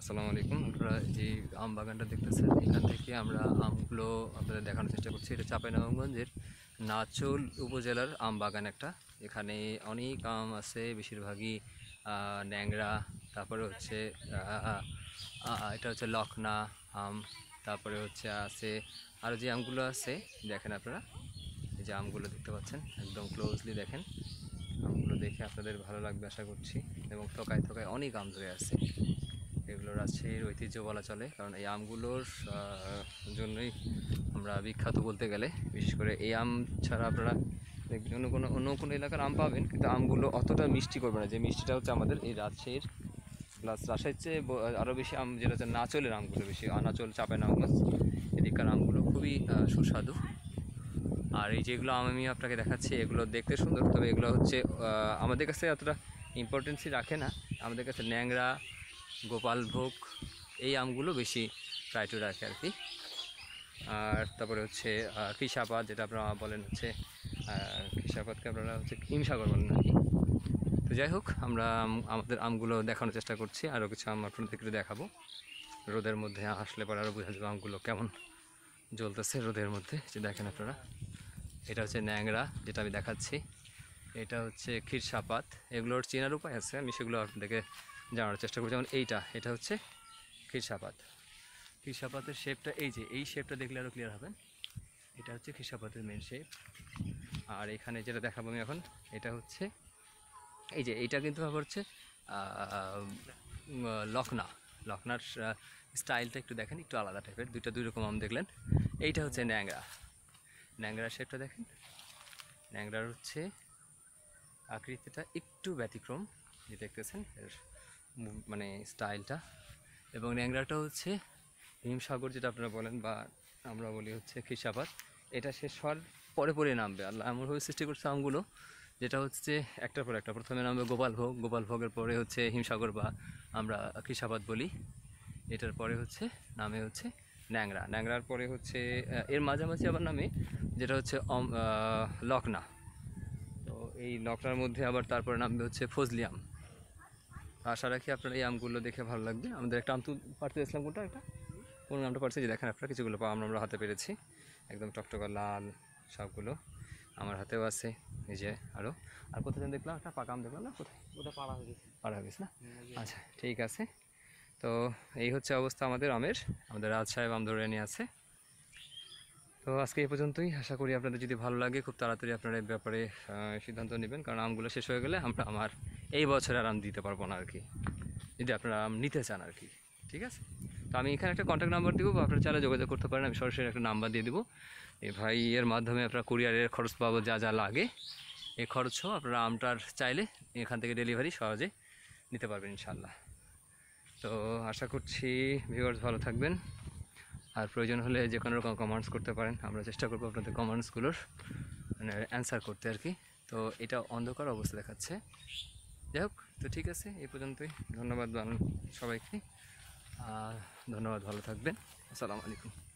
আসসালামু আলাইকুম আপনারা যে আম বাগানটা দেখতেছেন এখান থেকে আমরা আমগুলো আপনাদের দেখানোর চেষ্টা করছি এটা চাঁপাইনবাবগঞ্জের নাচল উপজেলার আম বাগান একটা এখানে অনেক আম আছে বেশিরভাগই ন্যাংরা তারপরে হচ্ছে এটা হচ্ছে লখনা আম তারপরে হচ্ছে আছে আরও যে আমগুলো আছে দেখেন আপনারা এই যে আমগুলো দেখতে পাচ্ছেন একদম ক্লোজলি দেখেন আমগুলো দেখে আপনাদের ভালো লাগবে আশা করছি এবং থকায় থকায় অনেক আম ধরে আছে এগুলো রাজশাহীর ঐতিহ্য বলা চলে কারণ এই আমগুলোর জন্যই আমরা বিখ্যাত বলতে গেলে বিশেষ করে এই আম ছাড়া আপনারা দেখবেন অন্য কোনো অন্য কোনো এলাকার আম পাবেন কিন্তু আমগুলো অতটা মিষ্টি করবে না যে মিষ্টিটা হচ্ছে আমাদের এই রাজশাহীর প্লাস রাজশাহীর চেয়ে আরও বেশি আম যেটা হচ্ছে নাচলের আমগুলো বেশি আনাচল চাপেন আমগুলো এদিককার আমগুলো খুবই সুস্বাদু আর এই যেগুলো আম আমি আপনাকে দেখাচ্ছি এগুলো দেখতে সুন্দর তবে এগুলো হচ্ছে আমাদের কাছে অতটা ইম্পর্টেন্সই রাখে না আমাদের কাছে ন্যাংরা গোপাল ভোগ এই আমগুলো বেশি ট্রাই টু রাখে আর কি আর তারপরে হচ্ছে কৃষাপাত যেটা আপনারা বলেন হচ্ছে কৃষাপাতকে আপনারা হচ্ছে হিমসাগর বলেন আর কি তো যাই হোক আমরা আমাদের আমগুলো দেখানোর চেষ্টা করছি আরও কিছু আম আপনাদের একটু দেখাবো রোদের মধ্যে আসলে পরে আরও বোঝা যাবে আমগুলো কেমন জ্বলতেছে রোদের মধ্যে যে দেখেন আপনারা এটা হচ্ছে ন্যাংরা যেটা আমি দেখাচ্ছি এটা হচ্ছে ক্ষীরসাপাত এগুলোর চেনার উপায় আছে আমি সেগুলো আপনাদেরকে জানার চেষ্টা করি যেমন এইটা এটা হচ্ছে খিসাপাত খিসাপাতের শেপটা এই যে এই শেপটা দেখলে আরও ক্লিয়ার হবেন এটা হচ্ছে খিসাপাতের মেন শেপ আর এখানে যেটা দেখাবো আমি এখন এটা হচ্ছে এই যে এইটা কিন্তু ভাবা হচ্ছে লকনা লখনার স্টাইলটা একটু দেখেন একটু আলাদা টাইপের দুইটা দুই রকম আম দেখলেন এইটা হচ্ছে ন্যাংরা ন্যাংরার শেপটা দেখেন ন্যাংরার হচ্ছে আকৃতিটা একটু ব্যতিক্রম যে দেখতেছেন এর মানে স্টাইলটা এবং ন্যাংরাটা হচ্ছে হিমসাগর যেটা আপনারা বলেন বা আমরা বলি হচ্ছে খিসাপাত এটা শেষ হওয়ার পরে পরে নামবে আল্লাহ এমনভাবে সৃষ্টি করছে আমগুলো যেটা হচ্ছে একটার পর একটা প্রথমে নামবে গোপালভোগ গোপালভোগের পরে হচ্ছে হিমসাগর বা আমরা কৃষাবাদ বলি এটার পরে হচ্ছে নামে হচ্ছে ন্যাংরা ন্যাংরার পরে হচ্ছে এর মাঝামাঝি আবার নামে যেটা হচ্ছে লকনা তো এই লকনার মধ্যে আবার তারপরে নামবে হচ্ছে ফজলিয়াম আশা রাখি আপনার এই আমগুলো দেখে ভালো লাগবে আমাদের একটা আম পারতে দিয়েছিলাম কোনটা একটা কোন আমটা পারছি যে দেখেন আপনারা কিছুগুলো আম আমরা হাতে পেরেছি একদম টকটকা লাল সবগুলো আমার হাতেও আছে নিজে আরও আর কোথায় যেন দেখলাম একটা পাকা আম দেখলাম না কোথায় ওটা পাড়া হয়ে গেছে পাড়া হয়ে গেছে না হ্যাঁ, আচ্ছা ঠিক আছে তো এই হচ্ছে অবস্থা আমাদের আমের আমাদের রাজ সাহেব আম ধরে নিয়ে আছে তো আজকে এই পর্যন্তই আশা করি আপনাদের যদি ভালো লাগে খুব তাড়াতাড়ি আপনারা এই ব্যাপারে সিদ্ধান্ত নেবেন কারণ আমগুলো শেষ হয়ে গেলে আমরা আমার এই বছর আরাম দিতে পারবো না আর কি যদি আপনারা আম নিতে চান আর কি ঠিক আছে তো আমি এখানে একটা কন্ট্যাক্ট নাম্বার দেবো আপনারা চাইলে যোগাযোগ করতে পারেন আমি সরাসরি একটা নাম্বার দিয়ে দেবো এই ভাই এর মাধ্যমে আপনারা কুরিয়ারের খরচ পাবো যা যা লাগে খরচ খরচও আপনারা আমটার চাইলে এখান থেকে ডেলিভারি সহজে নিতে পারবেন ইনশাল্লাহ তো আশা করছি ভিউয়ার্স ভালো থাকবেন আর প্রয়োজন হলে যে কোনো রকম কমান্ডস করতে পারেন আমরা চেষ্টা করবো আপনাদের কমান্ডসগুলোর মানে অ্যান্সার করতে আর কি তো এটা অন্ধকার অবস্থা দেখাচ্ছে যাই হোক তো ঠিক আছে এই পর্যন্তই ধন্যবাদ সবাইকে আর ধন্যবাদ ভালো থাকবেন আসসালামু আলাইকুম